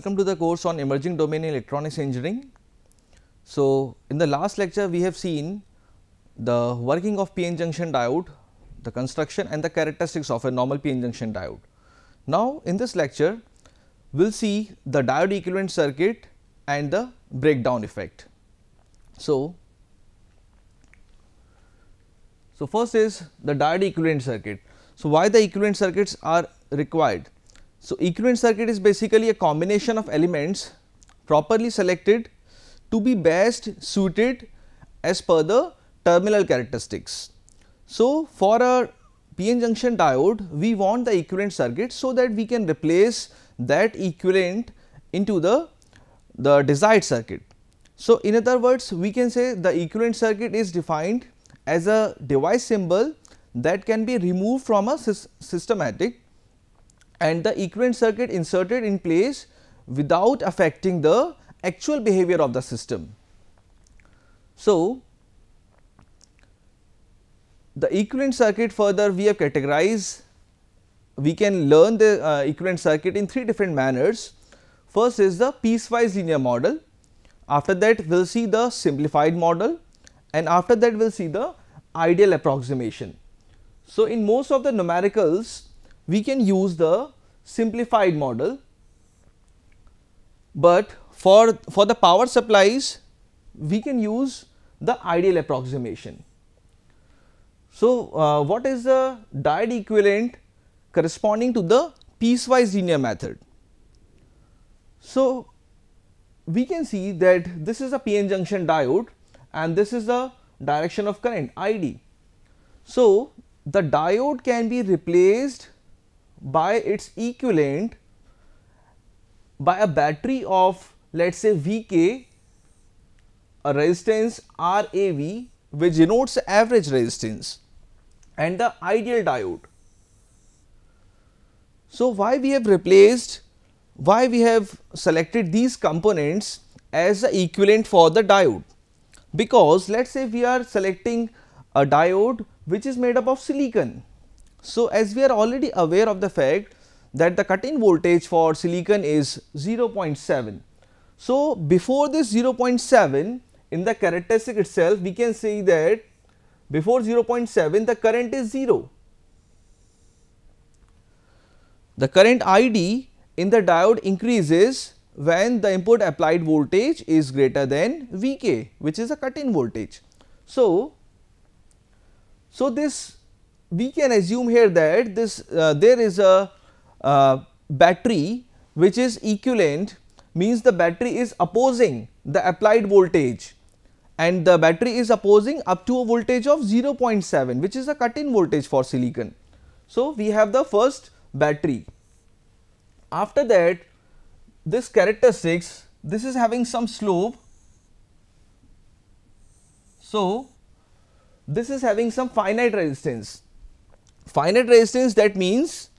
Welcome to the course on emerging domain in electronics engineering. So, in the last lecture we have seen the working of PN junction diode, the construction and the characteristics of a normal PN junction diode. Now, in this lecture we will see the diode equivalent circuit and the breakdown effect. So, so first is the diode equivalent circuit. So, why the equivalent circuits are required? So, equivalent circuit is basically a combination of elements properly selected to be best suited as per the terminal characteristics. So, for a PN junction diode, we want the equivalent circuit so that we can replace that equivalent into the, the desired circuit. So, in other words, we can say the equivalent circuit is defined as a device symbol that can be removed from a systematic and the equivalent circuit inserted in place without affecting the actual behavior of the system. So, the equivalent circuit further we have categorized, we can learn the uh, equivalent circuit in three different manners. First is the piecewise linear model, after that we will see the simplified model and after that we will see the ideal approximation. So, in most of the numericals we can use the simplified model, but for, for the power supplies we can use the ideal approximation. So, uh, what is the diode equivalent corresponding to the piecewise linear method? So, we can see that this is a PN junction diode and this is the direction of current ID. So, the diode can be replaced by its equivalent by a battery of let us say Vk a resistance Rav which denotes average resistance and the ideal diode. So, why we have replaced why we have selected these components as the equivalent for the diode because let us say we are selecting a diode which is made up of silicon so, as we are already aware of the fact that the cut-in voltage for silicon is 0.7. So, before this 0.7 in the characteristic itself we can say that before 0.7 the current is 0. The current ID in the diode increases when the input applied voltage is greater than Vk which is a cut-in voltage. So, so this we can assume here that this uh, there is a uh, battery which is equivalent means the battery is opposing the applied voltage and the battery is opposing up to a voltage of 0.7 which is a cut in voltage for silicon. So, we have the first battery. After that this characteristics this is having some slope. So, this is having some finite resistance finite resistance that means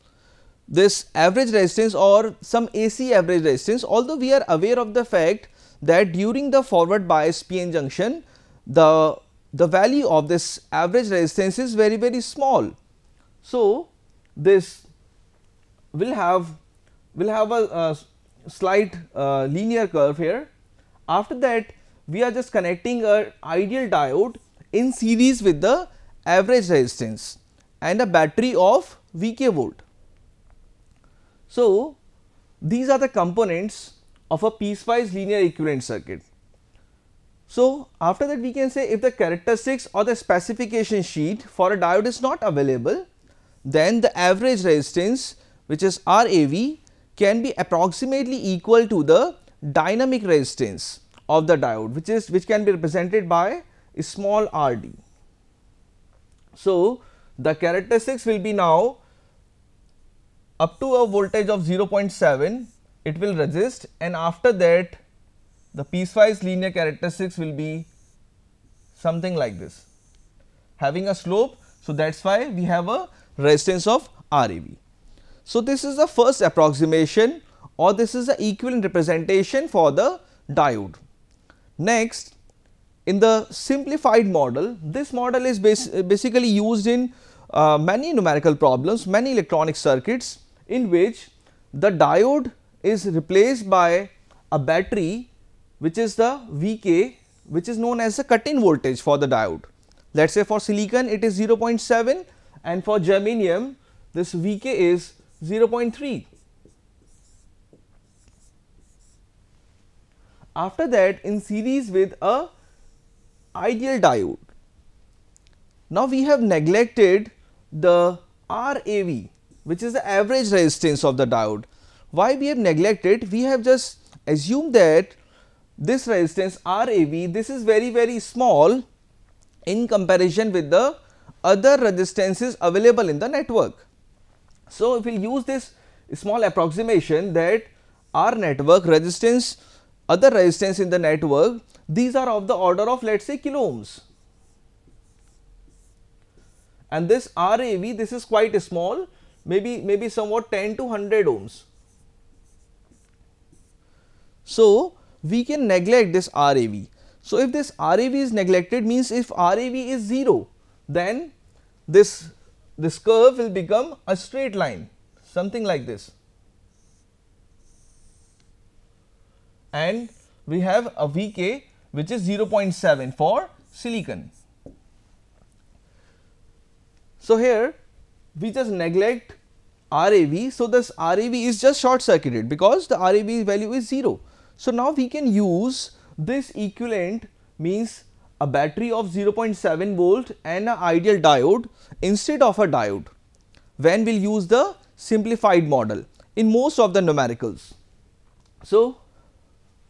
this average resistance or some AC average resistance although we are aware of the fact that during the forward bias PN junction the the value of this average resistance is very very small. So, this will have will have a slight uh, linear curve here. After that we are just connecting a ideal diode in series with the average resistance and a battery of Vk volt. So, these are the components of a piecewise linear equivalent circuit. So, after that we can say if the characteristics or the specification sheet for a diode is not available, then the average resistance which is RAV can be approximately equal to the dynamic resistance of the diode which is which can be represented by small rd. So, the characteristics will be now up to a voltage of 0.7 it will resist and after that the piecewise linear characteristics will be something like this having a slope. So, that is why we have a resistance of RAB. So, this is the first approximation or this is the equivalent representation for the diode. Next in the simplified model this model is bas basically used in uh, many numerical problems, many electronic circuits in which the diode is replaced by a battery which is the VK which is known as the cut-in voltage for the diode. Let us say for silicon it is 0.7 and for germanium this Vk is 0.3. After that in series with a ideal diode. Now we have neglected the RAV which is the average resistance of the diode. Why we have neglected? We have just assumed that this resistance RAV this is very very small in comparison with the other resistances available in the network. So, if we use this small approximation that our network resistance other resistance in the network these are of the order of let us say kilo ohms and this RAV this is quite small maybe maybe somewhat 10 to 100 ohms. So, we can neglect this RAV. So, if this RAV is neglected means if RAV is 0 then this this curve will become a straight line something like this and we have a Vk which is 0.7 for silicon. So, here we just neglect RAV. So, this RAV is just short circuited because the RAV value is 0. So, now we can use this equivalent means a battery of 0.7 volt and an ideal diode instead of a diode when we will use the simplified model in most of the numericals. So,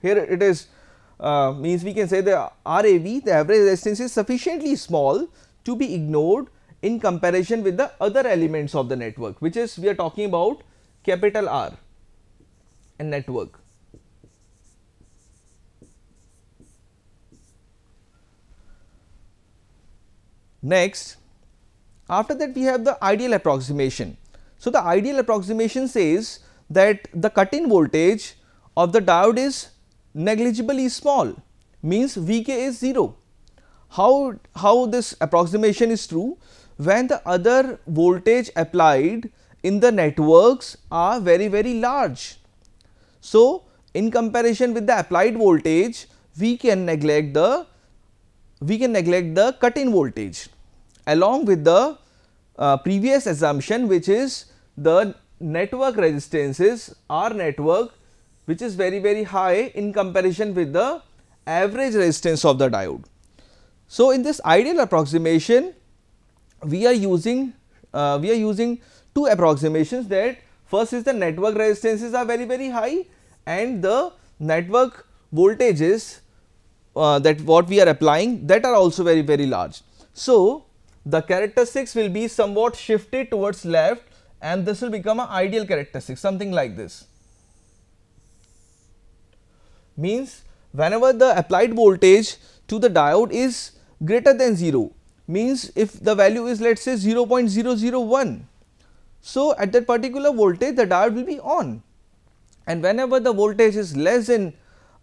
here it is uh, means we can say the RAV the average resistance is sufficiently small to be ignored in comparison with the other elements of the network which is we are talking about capital R and network. Next after that we have the ideal approximation. So, the ideal approximation says that the cut in voltage of the diode is negligibly small means Vk is 0. How, how this approximation is true? when the other voltage applied in the networks are very very large. So, in comparison with the applied voltage we can neglect the we can neglect the cut in voltage along with the uh, previous assumption which is the network resistances R network which is very very high in comparison with the average resistance of the diode. So, in this ideal approximation we are using uh, we are using two approximations that first is the network resistances are very very high and the network voltages uh, that what we are applying that are also very very large. So, the characteristics will be somewhat shifted towards left and this will become an ideal characteristic something like this. Means whenever the applied voltage to the diode is greater than 0 means if the value is let us say 0.001. So, at that particular voltage the diode will be on and whenever the voltage is less than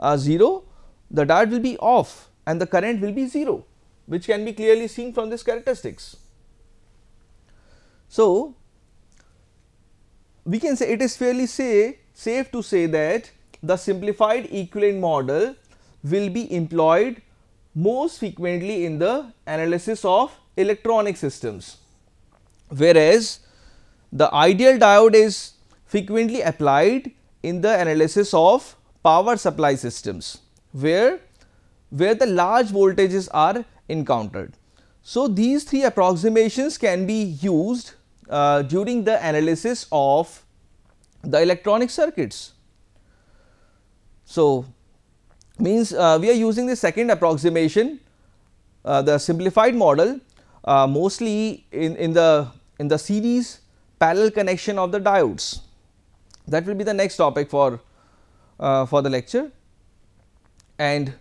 uh, 0 the diode will be off and the current will be 0 which can be clearly seen from this characteristics. So, we can say it is fairly say safe to say that the simplified equivalent model will be employed most frequently in the analysis of electronic systems. Whereas, the ideal diode is frequently applied in the analysis of power supply systems where, where the large voltages are encountered. So, these three approximations can be used uh, during the analysis of the electronic circuits. So, means uh, we are using the second approximation uh, the simplified model uh, mostly in, in the in the series parallel connection of the diodes that will be the next topic for uh, for the lecture and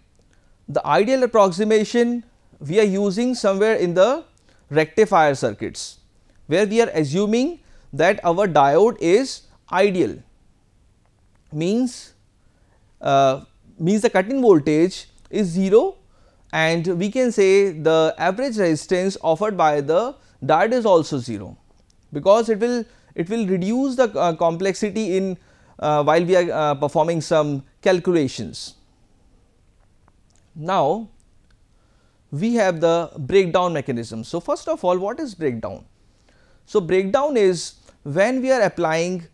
the ideal approximation we are using somewhere in the rectifier circuits where we are assuming that our diode is ideal means uh, means the cut in voltage is 0 and we can say the average resistance offered by the diode is also 0 because it will it will reduce the uh, complexity in uh, while we are uh, performing some calculations. Now we have the breakdown mechanism. So first of all what is breakdown? So breakdown is when we are applying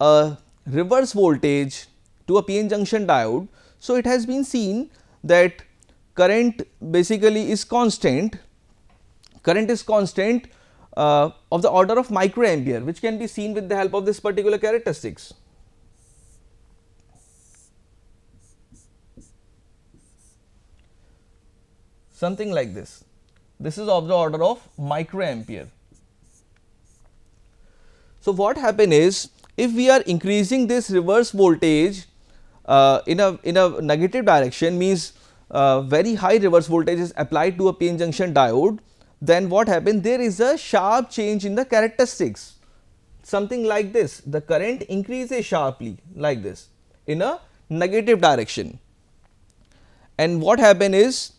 a reverse voltage to a p-n junction diode so, it has been seen that current basically is constant, current is constant uh, of the order of microampere which can be seen with the help of this particular characteristics. something like this. This is of the order of microampere. So, what happen is if we are increasing this reverse voltage uh, in a in a negative direction means uh, very high reverse voltage is applied to a p-n junction diode then what happens there is a sharp change in the characteristics something like this the current increases sharply like this in a negative direction and what happen is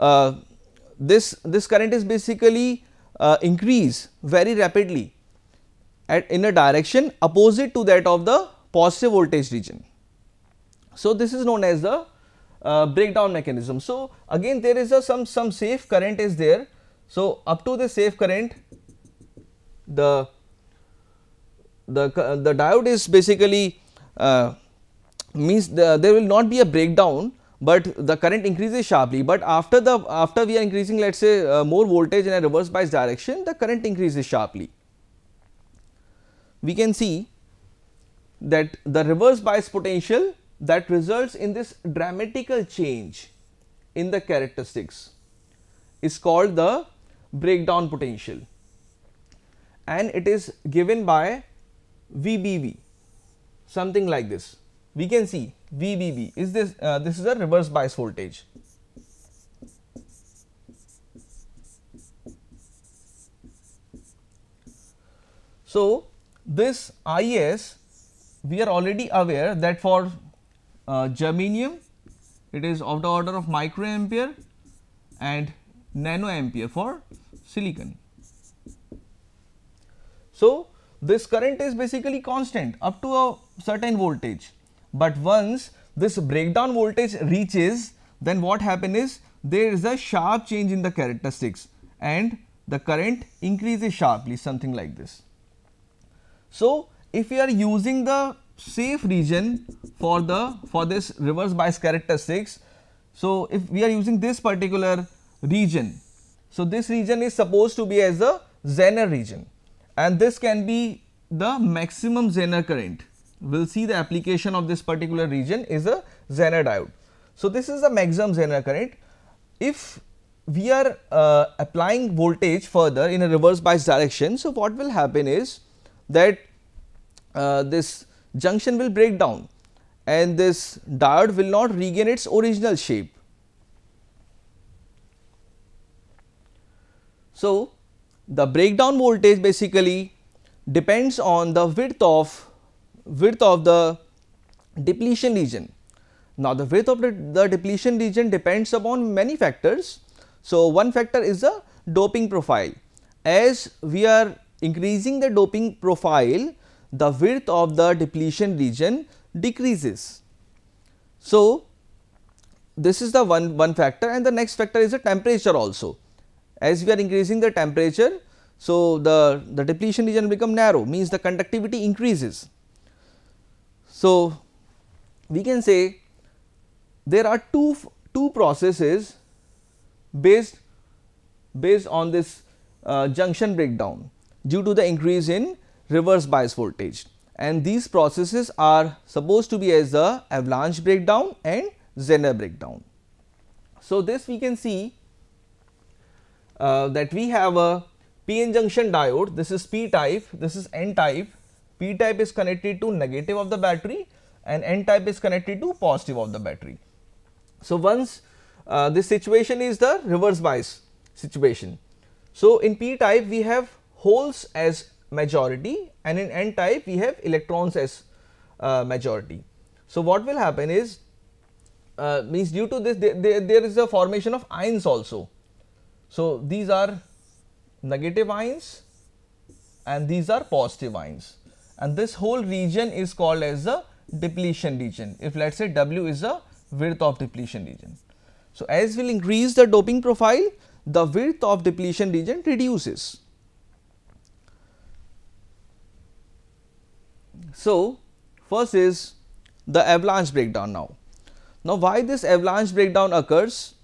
uh, this this current is basically uh, increase very rapidly at in a direction opposite to that of the positive voltage region so, this is known as the uh, breakdown mechanism. So, again there is a some, some safe current is there. So, up to the safe current the the, uh, the diode is basically uh, means the, there will not be a breakdown, but the current increases sharply. But after the after we are increasing let us say uh, more voltage in a reverse bias direction the current increases sharply. We can see that the reverse bias potential that results in this dramatical change in the characteristics is called the breakdown potential and it is given by VBB something like this we can see VBB is this uh, this is a reverse bias voltage so this IS we are already aware that for uh, germanium it is of the order of microampere and nanoampere for silicon. So, this current is basically constant up to a certain voltage, but once this breakdown voltage reaches then what happen is there is a sharp change in the characteristics and the current increases sharply something like this. So, if you are using the safe region for the for this reverse bias characteristics. So, if we are using this particular region, so this region is supposed to be as a Zener region and this can be the maximum Zener current. We will see the application of this particular region is a Zener diode. So, this is the maximum Zener current. If we are uh, applying voltage further in a reverse bias direction, so what will happen is that uh, this junction will break down and this diode will not regain its original shape. So, the breakdown voltage basically depends on the width of width of the depletion region. Now, the width of the, the depletion region depends upon many factors. So, one factor is the doping profile. As we are increasing the doping profile, the width of the depletion region decreases. So, this is the one, one factor and the next factor is the temperature also. As we are increasing the temperature, so the, the depletion region become narrow means the conductivity increases. So, we can say there are two, two processes based, based on this uh, junction breakdown due to the increase in reverse bias voltage and these processes are supposed to be as the avalanche breakdown and Zener breakdown. So, this we can see uh, that we have a p-n junction diode this is p type this is n type p type is connected to negative of the battery and n type is connected to positive of the battery. So, once uh, this situation is the reverse bias situation. So, in p type we have holes as majority and in n type we have electrons as uh, majority. So, what will happen is uh, means due to this there, there, there is a formation of ions also. So, these are negative ions and these are positive ions and this whole region is called as the depletion region if let us say W is the width of depletion region. So, as we will increase the doping profile the width of depletion region reduces So, first is the avalanche breakdown now. Now, why this avalanche breakdown occurs?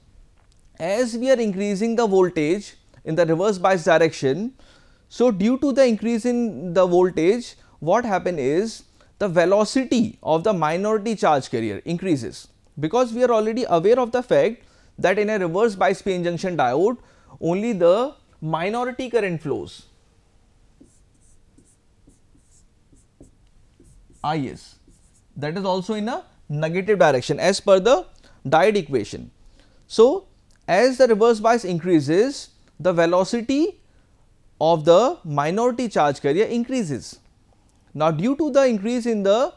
As we are increasing the voltage in the reverse bias direction, so due to the increase in the voltage, what happen is the velocity of the minority charge carrier increases because we are already aware of the fact that in a reverse bias p-n junction diode, only the minority current flows Is that is also in a negative direction as per the diode equation. So, as the reverse bias increases the velocity of the minority charge carrier increases. Now, due to the increase in the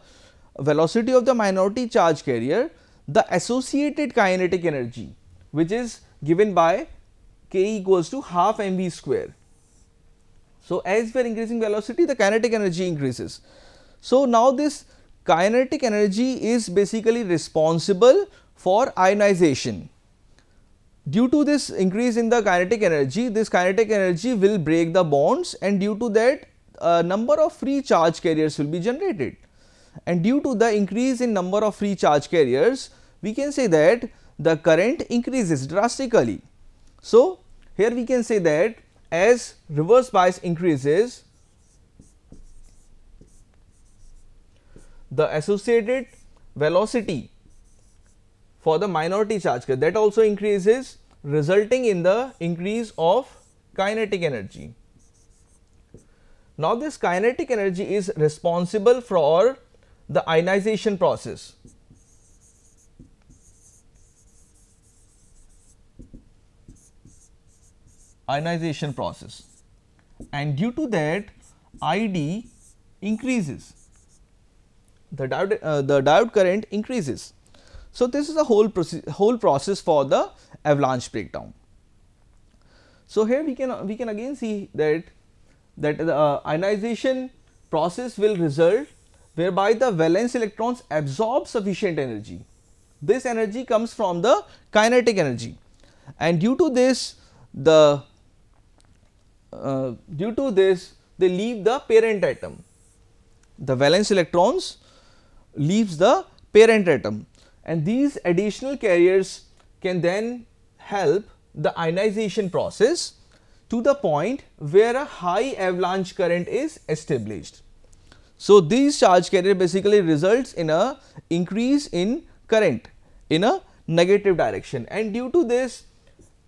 velocity of the minority charge carrier the associated kinetic energy which is given by k equals to half mv square. So, as we are increasing velocity the kinetic energy increases. So, now this kinetic energy is basically responsible for ionization. Due to this increase in the kinetic energy, this kinetic energy will break the bonds and due to that a number of free charge carriers will be generated. And due to the increase in number of free charge carriers, we can say that the current increases drastically. So, here we can say that as reverse bias increases, the associated velocity for the minority charge that also increases resulting in the increase of kinetic energy. Now, this kinetic energy is responsible for the ionization process. ionization process and due to that ID increases the diode, uh, the diode current increases. So, this is a whole process whole process for the avalanche breakdown. So, here we can we can again see that that the uh, ionization process will result whereby the valence electrons absorb sufficient energy. This energy comes from the kinetic energy and due to this the uh, due to this they leave the parent atom. The valence electrons leaves the parent atom and these additional carriers can then help the ionization process to the point where a high avalanche current is established. So, these charge carrier basically results in a increase in current in a negative direction and due to this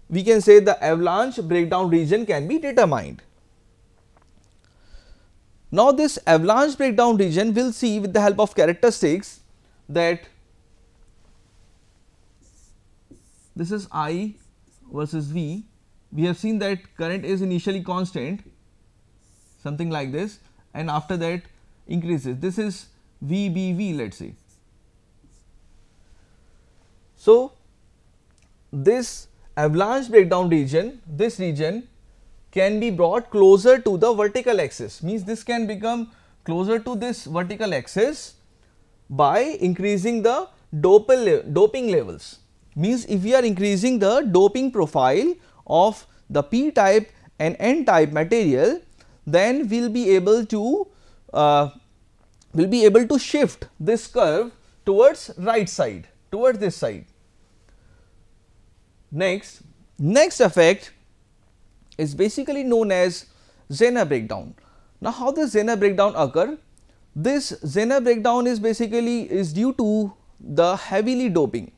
we can say the avalanche breakdown region can be determined. Now, this avalanche breakdown region we will see with the help of characteristics that this is I versus V. We have seen that current is initially constant something like this and after that increases. This is VBV let us say. So, this avalanche breakdown region, this region can be brought closer to the vertical axis means this can become closer to this vertical axis by increasing the doping levels means if we are increasing the doping profile of the p type and n type material then we will be able to uh, will be able to shift this curve towards right side towards this side next next effect is basically known as Zener breakdown. Now, how does Zener breakdown occur? This Zener breakdown is basically is due to the heavily doping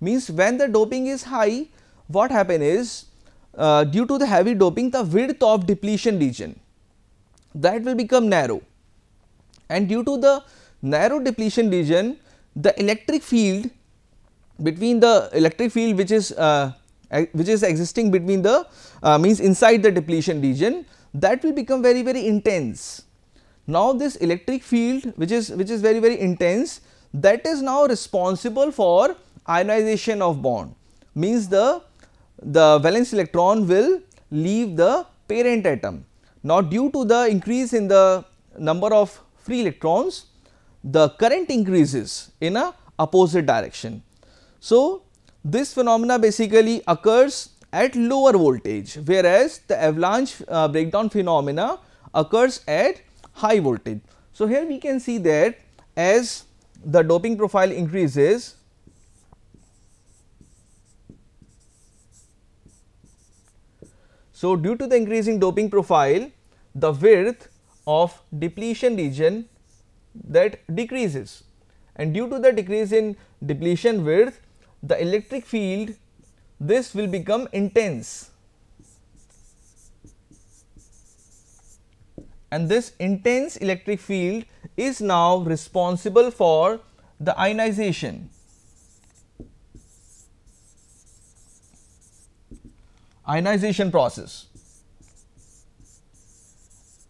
means when the doping is high what happen is uh, due to the heavy doping the width of depletion region that will become narrow and due to the narrow depletion region the electric field between the electric field which is uh, which is existing between the uh, means inside the depletion region that will become very very intense. Now this electric field which is which is very very intense that is now responsible for ionization of bond means the the valence electron will leave the parent atom. Now due to the increase in the number of free electrons the current increases in a opposite direction. So, this phenomena basically occurs at lower voltage whereas the avalanche uh, breakdown phenomena occurs at high voltage. So, here we can see that as the doping profile increases So, due to the increasing doping profile the width of depletion region that decreases and due to the decrease in depletion width the electric field this will become intense and this intense electric field is now responsible for the ionization. ionization process.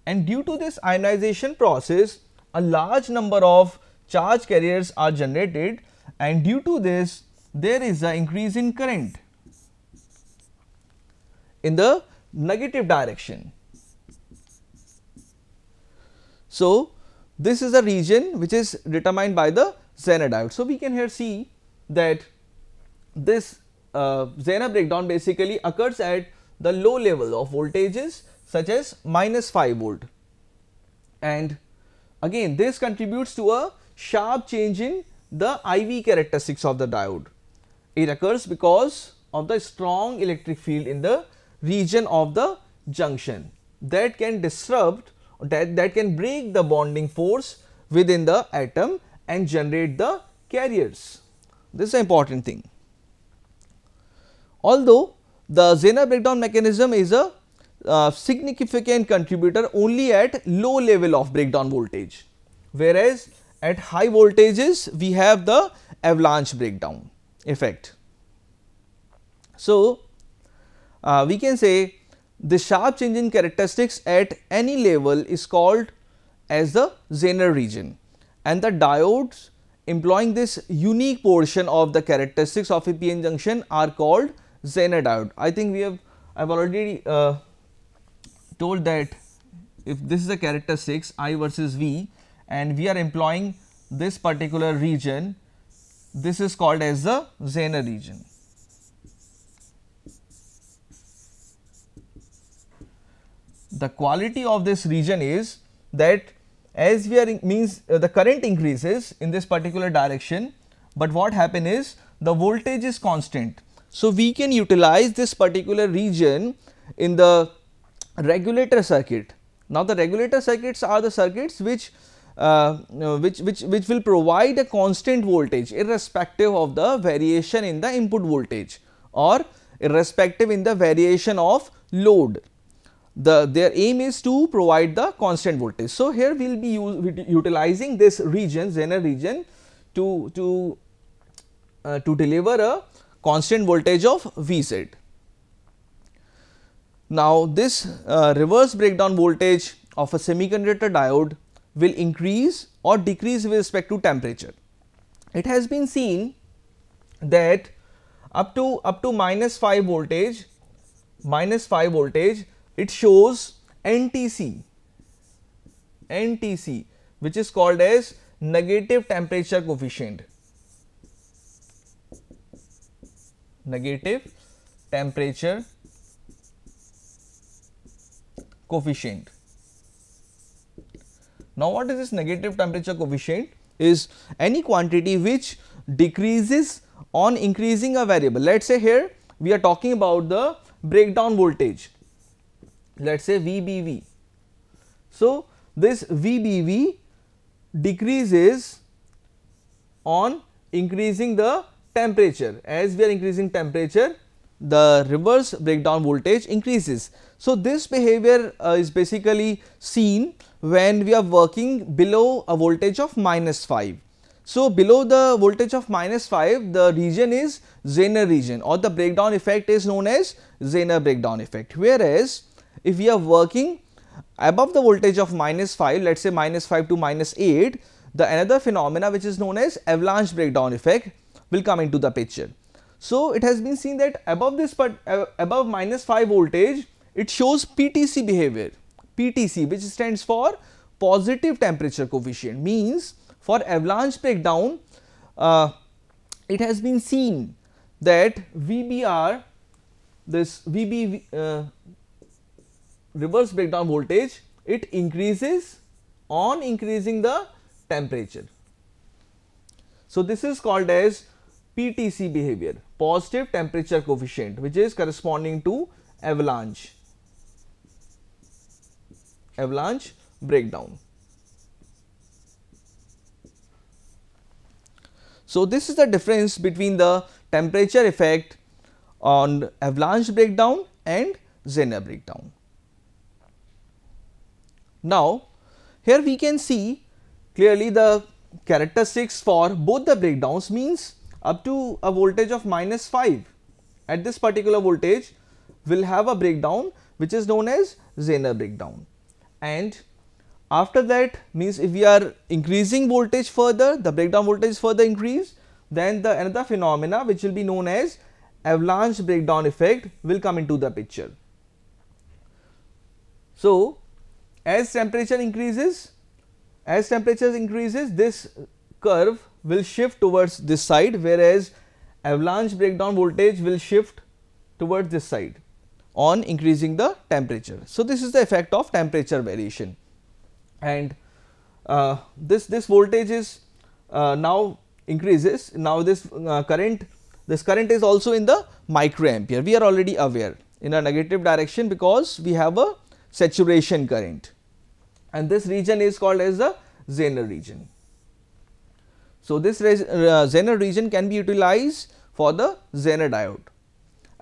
And due to this ionization process, a large number of charge carriers are generated and due to this there is an increase in current in the negative direction. So, this is a region which is determined by the Zener diode. So, we can here see that this uh, Zener breakdown basically occurs at the low level of voltages such as minus 5 volt and again this contributes to a sharp change in the I V characteristics of the diode. It occurs because of the strong electric field in the region of the junction that can disrupt that, that can break the bonding force within the atom and generate the carriers. This is an important thing. Although the Zener breakdown mechanism is a uh, significant contributor only at low level of breakdown voltage, whereas at high voltages we have the avalanche breakdown effect. So, uh, we can say the sharp change in characteristics at any level is called as the Zener region and the diodes employing this unique portion of the characteristics of a PN junction are called Zener diode. I think we have I have already uh, told that if this is a characteristics I versus V and we are employing this particular region this is called as the Zener region. The quality of this region is that as we are means uh, the current increases in this particular direction, but what happen is the voltage is constant. So, we can utilize this particular region in the regulator circuit. Now, the regulator circuits are the circuits which uh, which, which, which will provide a constant voltage irrespective of the variation in the input voltage or irrespective in the variation of load. The, their aim is to provide the constant voltage. So, here we will be utilizing this region Zener region to, to, uh, to deliver a constant voltage of Vz. Now, this uh, reverse breakdown voltage of a semiconductor diode will increase or decrease with respect to temperature. It has been seen that up to up to minus 5 voltage minus 5 voltage it shows NTC NTC which is called as negative temperature coefficient negative temperature coefficient now, what is this negative temperature coefficient? Is any quantity which decreases on increasing a variable. Let us say here we are talking about the breakdown voltage, let us say VBV. So, this VBV decreases on increasing the temperature. As we are increasing temperature, the reverse breakdown voltage increases. So, this behavior uh, is basically seen when we are working below a voltage of minus 5. So, below the voltage of minus 5 the region is Zener region or the breakdown effect is known as Zener breakdown effect. Whereas, if we are working above the voltage of minus 5 let us say minus 5 to minus 8 the another phenomena which is known as avalanche breakdown effect will come into the picture. So, it has been seen that above this but uh, above minus 5 voltage it shows PTC behavior. PTC which stands for positive temperature coefficient means for avalanche breakdown uh, it has been seen that VBR this VB uh, reverse breakdown voltage it increases on increasing the temperature. So, this is called as PTC behavior positive temperature coefficient which is corresponding to avalanche avalanche breakdown. So, this is the difference between the temperature effect on avalanche breakdown and Zener breakdown. Now, here we can see clearly the characteristics for both the breakdowns means up to a voltage of minus 5 at this particular voltage will have a breakdown which is known as Zener breakdown and after that means if we are increasing voltage further the breakdown voltage further increase then the another phenomena which will be known as avalanche breakdown effect will come into the picture. So, as temperature increases as temperature increases this curve will shift towards this side whereas avalanche breakdown voltage will shift towards this side on increasing the temperature. So, this is the effect of temperature variation and uh, this, this voltage is uh, now increases now this uh, current this current is also in the microampere we are already aware in a negative direction because we have a saturation current and this region is called as the Zener region. So, this uh, Zener region can be utilized for the Zener diode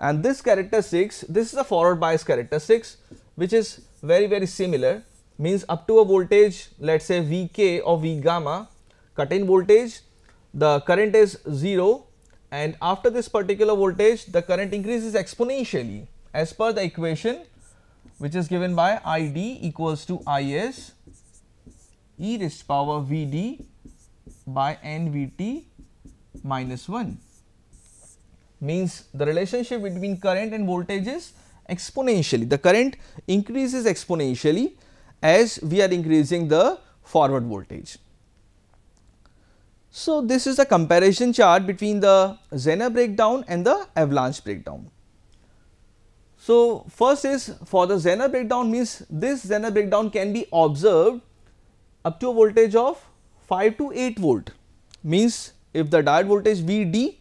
and this character six, this is a forward bias six, which is very very similar means up to a voltage let us say Vk or V gamma cut in voltage the current is 0 and after this particular voltage the current increases exponentially as per the equation which is given by Id equals to Is e raised power Vd by nVt minus 1 means the relationship between current and voltage is exponentially. The current increases exponentially as we are increasing the forward voltage. So, this is a comparison chart between the Zener breakdown and the avalanche breakdown. So, first is for the Zener breakdown means this Zener breakdown can be observed up to a voltage of 5 to 8 volt means if the diode voltage V d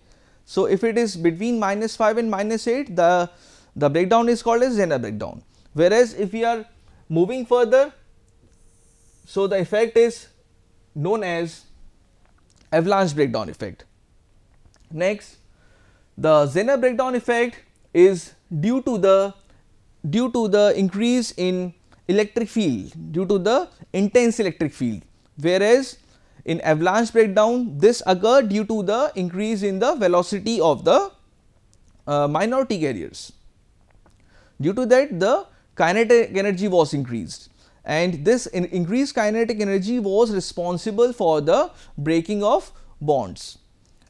so, if it is between minus 5 and minus 8 the, the breakdown is called as Zener breakdown whereas if we are moving further so the effect is known as avalanche breakdown effect. Next the Zener breakdown effect is due to the due to the increase in electric field due to the intense electric field whereas in avalanche breakdown, this occurred due to the increase in the velocity of the uh, minority carriers. Due to that, the kinetic energy was increased and this in increased kinetic energy was responsible for the breaking of bonds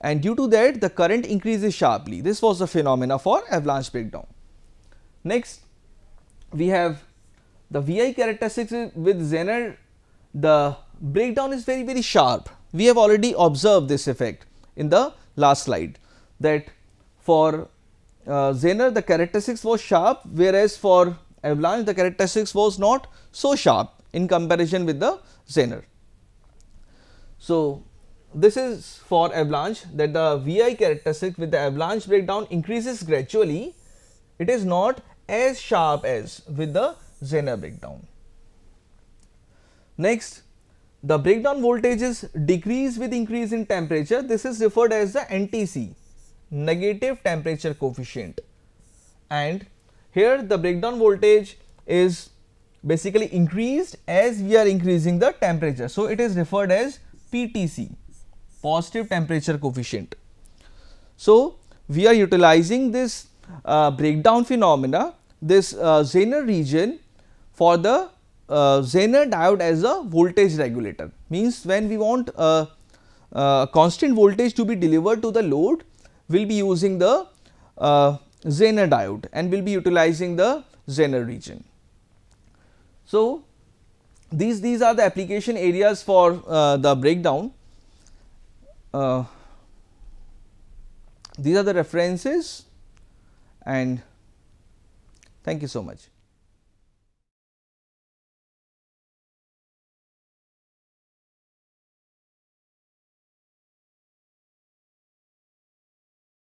and due to that the current increases sharply. This was the phenomena for avalanche breakdown. Next we have the VI characteristics with Zener, the breakdown is very very sharp. We have already observed this effect in the last slide that for uh, Zener the characteristics was sharp whereas for Avalanche the characteristics was not so sharp in comparison with the Zener. So, this is for avalanche that the Vi characteristic with the avalanche breakdown increases gradually. It is not as sharp as with the Zener breakdown. Next, the breakdown voltages decrease with increase in temperature. This is referred as the NTC, negative temperature coefficient. And here the breakdown voltage is basically increased as we are increasing the temperature. So, it is referred as PTC, positive temperature coefficient. So, we are utilizing this uh, breakdown phenomena, this uh, Zener region for the uh, Zener diode as a voltage regulator means when we want a, uh, a uh, constant voltage to be delivered to the load we will be using the uh, Zener diode and we will be utilizing the Zener region. So, these, these are the application areas for uh, the breakdown. Uh, these are the references and thank you so much.